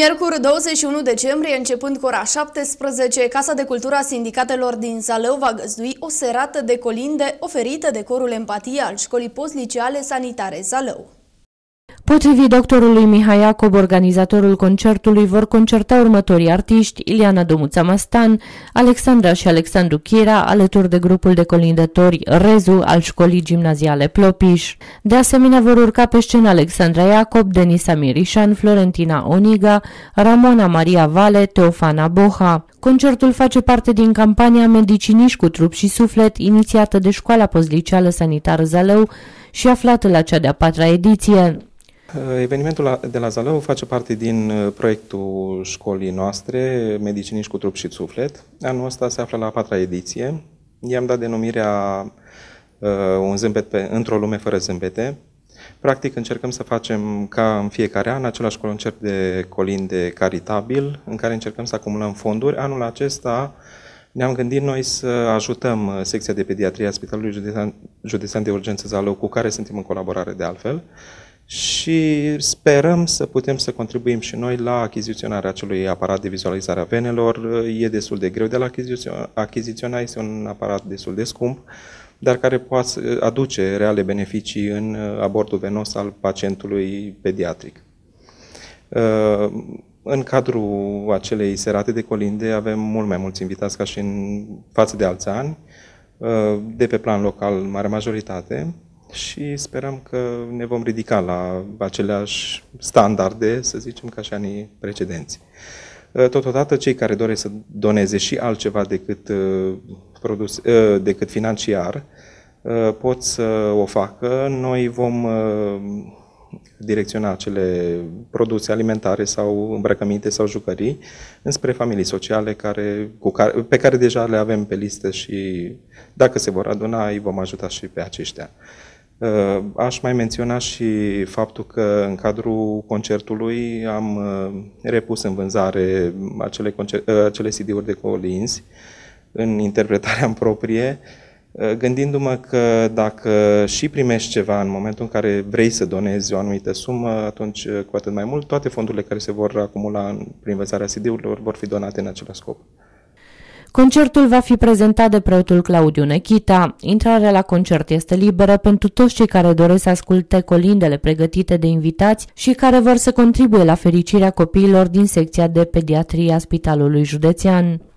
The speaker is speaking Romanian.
Miercuri 21 decembrie, începând cu ora 17, Casa de Cultura Sindicatelor din Zaleu va găzdui o serată de colinde oferită de corul Empatia al Școlii Postliceale Sanitare Zaleu. Potrivit doctorului Mihai Iacob, organizatorul concertului, vor concerta următorii artiști Iliana Domuța Mastan, Alexandra și Alexandru Chira, alături de grupul de colindători Rezu al școlii gimnaziale Plopiș. De asemenea vor urca pe scenă Alexandra Iacob, Denisa Mirișan, Florentina Oniga, Ramona Maria Vale, Teofana Boha. Concertul face parte din campania Mediciniști cu trup și suflet, inițiată de Școala Pozliceală Sanitară Zalău și aflată la cea de-a patra ediție. Evenimentul de la Zalău face parte din uh, proiectul școlii noastre, Mediciniști cu trup și suflet. Anul ăsta se află la a patra ediție. I-am dat denumirea uh, un zâmbet pe, într-o lume fără zâmbete. Practic încercăm să facem ca în fiecare an același concert de colinde caritabil în care încercăm să acumulăm fonduri. Anul acesta ne-am gândit noi să ajutăm uh, secția de pediatrie a Spitalului Județean, Județean de Urgență Zalău, cu care suntem în colaborare de altfel, și sperăm să putem să contribuim și noi la achiziționarea acelui aparat de vizualizare a venelor. E destul de greu de la achiziționa, este un aparat destul de scump, dar care poate aduce reale beneficii în uh, abortul venos al pacientului pediatric. Uh, în cadrul acelei serate de colinde avem mult mai mulți invitați ca și în față de alți ani, uh, de pe plan local, mare majoritate, și sperăm că ne vom ridica la aceleași standarde, să zicem, ca și anii precedenți. Uh, totodată, cei care doresc să doneze și altceva decât, uh, produs, uh, decât financiar, pot să o facă. Noi vom direcționa acele produse alimentare sau îmbrăcăminte sau jucării înspre familii sociale care, cu care, pe care deja le avem pe listă și dacă se vor aduna, îi vom ajuta și pe aceștia. Uh, aș mai menționa și faptul că în cadrul concertului am uh, repus în vânzare acele, uh, acele CD-uri de colinzi în interpretarea în proprie, gândindu-mă că dacă și primești ceva în momentul în care vrei să donezi o anumită sumă, atunci cu atât mai mult toate fondurile care se vor acumula prin vânzarea CD-urilor vor fi donate în același scop. Concertul va fi prezentat de preotul Claudiu Nechita. Intrarea la concert este liberă pentru toți cei care doresc să asculte colindele pregătite de invitați și care vor să contribuie la fericirea copiilor din secția de pediatrie a Spitalului Județean.